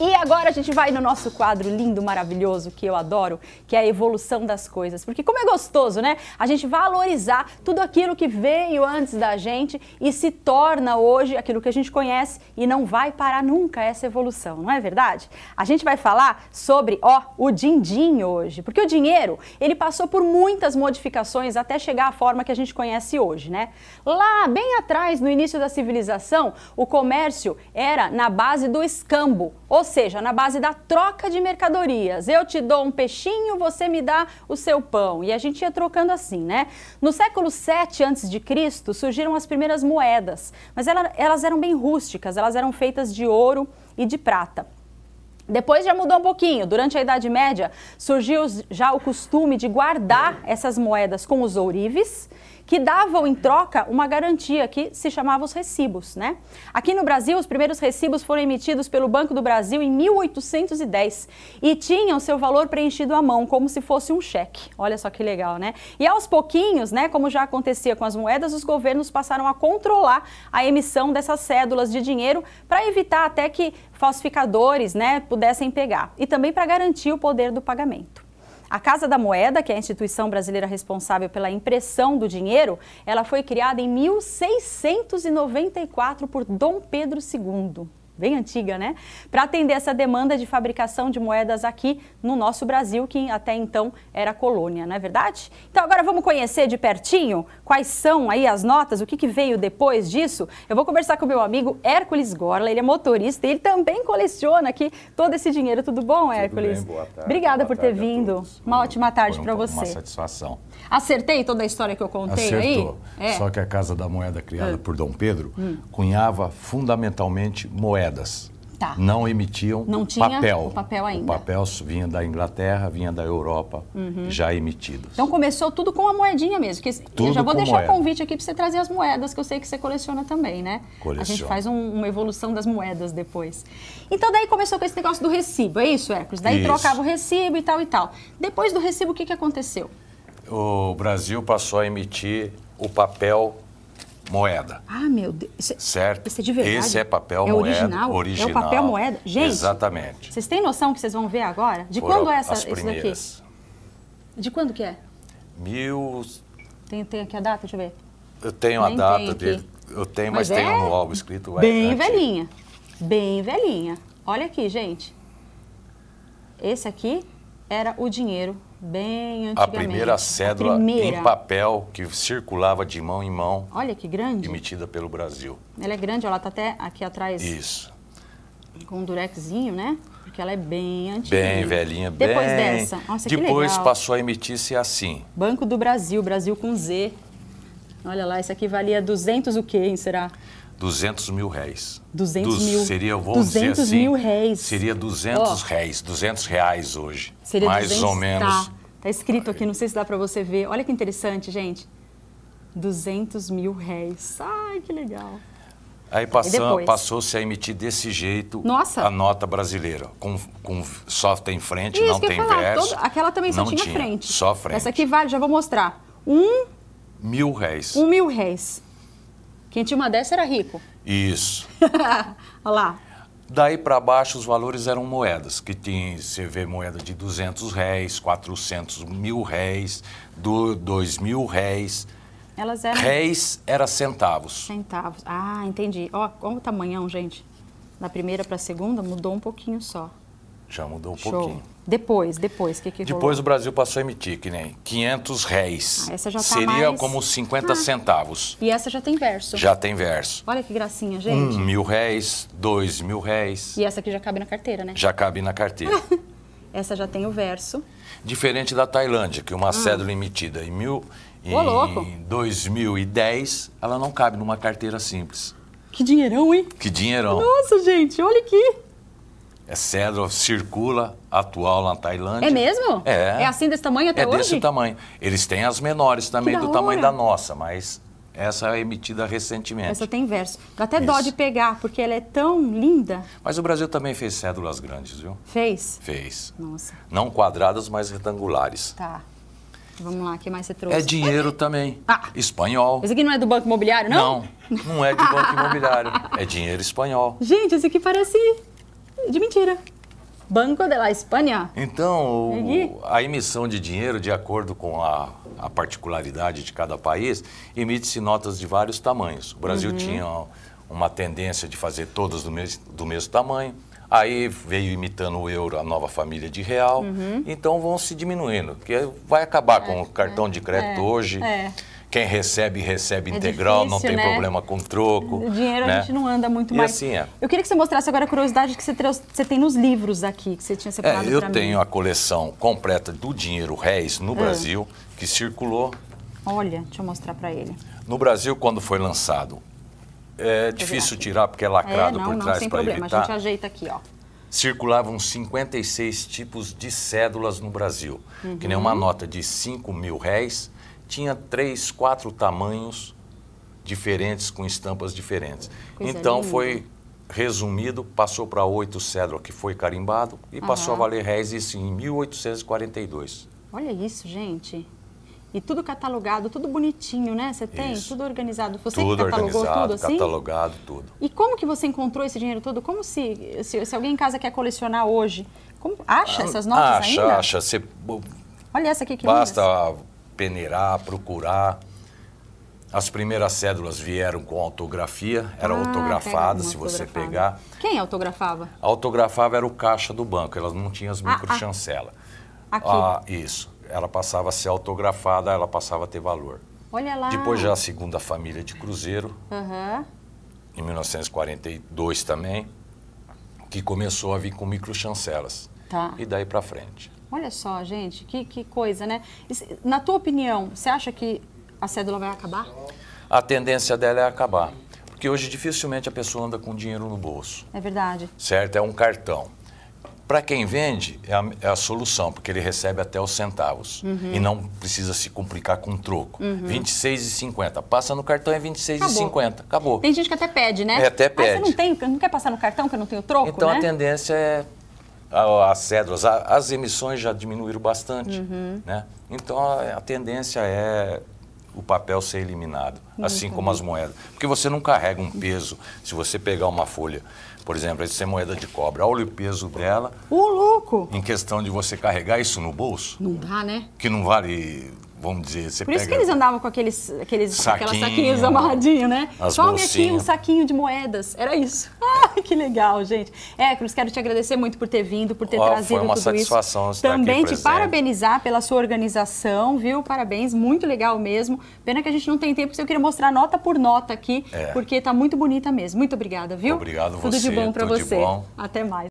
E agora a gente vai no nosso quadro lindo, maravilhoso, que eu adoro, que é a evolução das coisas. Porque como é gostoso, né? A gente valorizar tudo aquilo que veio antes da gente e se torna hoje aquilo que a gente conhece e não vai parar nunca essa evolução, não é verdade? A gente vai falar sobre, ó, o din-din hoje. Porque o dinheiro, ele passou por muitas modificações até chegar à forma que a gente conhece hoje, né? Lá, bem atrás, no início da civilização, o comércio era na base do escambo ou seja, na base da troca de mercadorias. Eu te dou um peixinho, você me dá o seu pão. E a gente ia trocando assim, né? No século 7 a.C. surgiram as primeiras moedas, mas elas eram bem rústicas, elas eram feitas de ouro e de prata. Depois já mudou um pouquinho. Durante a Idade Média, surgiu já o costume de guardar essas moedas com os ourives que davam em troca uma garantia que se chamava os recibos. Né? Aqui no Brasil, os primeiros recibos foram emitidos pelo Banco do Brasil em 1810 e tinham seu valor preenchido à mão, como se fosse um cheque. Olha só que legal, né? E aos pouquinhos, né, como já acontecia com as moedas, os governos passaram a controlar a emissão dessas cédulas de dinheiro para evitar até que falsificadores né, pudessem pegar e também para garantir o poder do pagamento. A Casa da Moeda, que é a instituição brasileira responsável pela impressão do dinheiro, ela foi criada em 1694 por Dom Pedro II bem antiga, né? Para atender essa demanda de fabricação de moedas aqui no nosso Brasil, que até então era colônia, não é verdade? Então agora vamos conhecer de pertinho quais são aí as notas, o que, que veio depois disso. Eu vou conversar com o meu amigo Hércules Gorla, ele é motorista e ele também coleciona aqui todo esse dinheiro. Tudo bom, Hércules? bem, boa tarde. Obrigada boa por tarde ter vindo. Uma ótima tarde um, para você. Uma satisfação. Acertei toda a história que eu contei Acertou. aí? É. Só que a Casa da Moeda, criada ah. por Dom Pedro, hum. cunhava fundamentalmente moedas moedas. Tá. Não emitiam não papel. papel ainda. O papel vinha da Inglaterra, vinha da Europa, uhum. já emitidos. Então começou tudo com a moedinha mesmo. Que tudo eu já vou deixar moeda. o convite aqui para você trazer as moedas, que eu sei que você coleciona também, né? Coleciona. A gente faz um, uma evolução das moedas depois. Então daí começou com esse negócio do recibo, é isso, Hércules? Daí isso. trocava o recibo e tal e tal. Depois do recibo, o que, que aconteceu? O Brasil passou a emitir o papel moeda. Ah, meu Deus. Isso, certo? Isso é de verdade. Esse é papel é moeda. Original. original. É o papel moeda. Gente. Exatamente. Vocês têm noção que vocês vão ver agora? De Foram quando é essa, daqui? De quando que é? Mil. Tem, tem aqui a data? Deixa eu ver. Eu tenho Nem a data dele. Eu tenho, mas, mas é... tem no álbum escrito. Bem é, velhinha. Bem velhinha. Olha aqui, gente. Esse aqui era o dinheiro Bem antigamente. A primeira cédula a primeira. em papel que circulava de mão em mão. Olha que grande. Emitida pelo Brasil. Ela é grande, ela está até aqui atrás. Isso. Com um durexinho, né? Porque ela é bem antiga. Bem velhinha, Depois bem... Depois dessa. Nossa, Depois passou a emitir-se assim. Banco do Brasil, Brasil com Z. Olha lá, isso aqui valia 200 o quê, hein, será? 200 mil réis. 200 du, mil. Seria, vamos 200 dizer assim, mil réis. Seria 200 oh. réis, 200 reais hoje. Seria mais 200, ou menos. Tá, tá escrito aqui, não sei se dá para você ver. Olha que interessante, gente. 200 mil réis. Ai, que legal. Aí passou-se a emitir desse jeito Nossa. a nota brasileira, com, com só tem frente, Isso, não tem falar, verso. Todo, aquela também só tinha, frente. Só frente. Essa aqui vale, já vou mostrar. Um... Mil réis. Um mil réis. Quem tinha uma dessa era rico. Isso. Olha lá. Daí para baixo, os valores eram moedas, que tinha, você vê moeda de 200 réis, 400 mil réis, 2 mil réis. Elas eram... Réis era centavos. Centavos. Ah, entendi. Ó, olha o tamanhão, gente. Da primeira para a segunda, mudou um pouquinho só. Já mudou um Show. pouquinho. Depois, depois, que que Depois rolou? o Brasil passou a emitir, que nem 500 réis. Ah, essa já tá Seria mais... como 50 ah. centavos. E essa já tem verso. Já tem verso. Olha que gracinha, gente. Um mil réis, dois mil réis. E essa aqui já cabe na carteira, né? Já cabe na carteira. essa já tem o verso. Diferente da Tailândia, que uma ah. cédula emitida em, mil, em Ô, 2010, ela não cabe numa carteira simples. Que dinheirão, hein? Que dinheirão. Nossa, gente, olha aqui. É cedro, circula, atual na Tailândia. É mesmo? É. É assim desse tamanho até é hoje? É desse tamanho. Eles têm as menores também, do tamanho da nossa, mas essa é emitida recentemente. Essa tem verso. Dá até Isso. dó de pegar, porque ela é tão linda. Mas o Brasil também fez cédulas grandes, viu? Fez? Fez. Nossa. Não quadradas, mas retangulares. Tá. Vamos lá, o que mais você trouxe? É dinheiro também. Ah. Espanhol. Esse aqui não é do Banco Imobiliário, não? Não, não é do Banco Imobiliário. É dinheiro espanhol. Gente, esse aqui parece de mentira. Banco de la Espanha. Então, o, é a emissão de dinheiro, de acordo com a, a particularidade de cada país, emite-se notas de vários tamanhos. O Brasil uhum. tinha uma tendência de fazer todas do, mes, do mesmo tamanho. Aí veio imitando o euro a nova família de real. Uhum. Então vão se diminuindo, que vai acabar é, com o é, cartão é, de crédito é, hoje. É. Quem recebe, recebe é integral, difícil, não tem né? problema com troco. O dinheiro né? a gente não anda muito e mais. Assim, é. Eu queria que você mostrasse agora a curiosidade que você, trouxe, você tem nos livros aqui, que você tinha é, separado é, Eu tenho a coleção completa do dinheiro réis no ah. Brasil, que circulou. Olha, deixa eu mostrar para ele. No Brasil, quando foi lançado, é difícil tirar porque é lacrado é, não, por trás para evitar. A gente ajeita aqui, ó. Circulavam 56 tipos de cédulas no Brasil, uhum. que nem uma uhum. nota de 5 mil réis, tinha três, quatro tamanhos diferentes, com estampas diferentes. Coisa então linda. foi resumido, passou para oito cedro que foi carimbado e uhum. passou a valer réis isso em 1842. Olha isso, gente. E tudo catalogado, tudo bonitinho, né? Você tem? Isso. Tudo organizado. Você tudo catalogou organizado, tudo assim? catalogado, tudo. E como que você encontrou esse dinheiro todo? Como se, se, se alguém em casa quer colecionar hoje, como, acha ah, essas notas acha, ainda? Acha, acha. Olha essa aqui que Basta linda peneirar, procurar. As primeiras cédulas vieram com autografia, eram ah, autografadas, se você pegar. Quem autografava? autografava era o caixa do banco, elas não tinham as ah, microchancela. Ah, aqui? Ah, isso. Ela passava a ser autografada, ela passava a ter valor. Olha lá. Depois já a segunda família de Cruzeiro, uhum. em 1942 também, que começou a vir com microchancelas. Tá. E daí para frente. Olha só, gente, que, que coisa, né? Na tua opinião, você acha que a cédula vai acabar? A tendência dela é acabar. Porque hoje dificilmente a pessoa anda com dinheiro no bolso. É verdade. Certo? É um cartão. Para quem vende, é a, é a, solução, porque ele recebe até os centavos. Uhum. E não precisa se complicar com troco. Uhum. 26,50. Passa no cartão é R$26,50. Acabou. Acabou. Tem gente que até pede, né? É, até pede. Ah, Mas você não, tem, não quer passar no cartão que eu não tenho troco, Então né? a tendência é as cédulas, as emissões já diminuíram bastante. Uhum. Né? Então a, tendência é o papel ser eliminado, uhum. assim como as moedas. Porque você não carrega um peso. Se você pegar uma folha, por exemplo, essa é moeda de cobre, olha o peso dela. O louco! Em questão de você carregar isso no bolso. Não dá, né? Que não vale vamos dizer, você Por isso que eles andavam com aqueles, aqueles saquinho, aquelas saquinhos amarradinhos, né? Tome aqui um saquinho de moedas. Era isso. Ah, que legal, gente. É, Cruz, quero te agradecer muito por ter vindo, por ter oh, trazido foi uma satisfação Estar Também aqui te parabenizar pela sua organização, viu? Parabéns, muito legal mesmo. Pena que a gente não tem tempo, porque eu queria mostrar nota por nota aqui, é. porque está muito bonita mesmo. Muito obrigada, viu? Obrigado tudo você. Tudo de bom para você. Até mais.